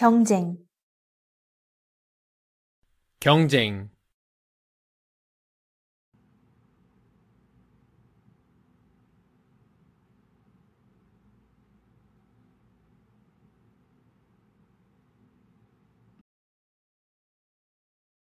경쟁 경쟁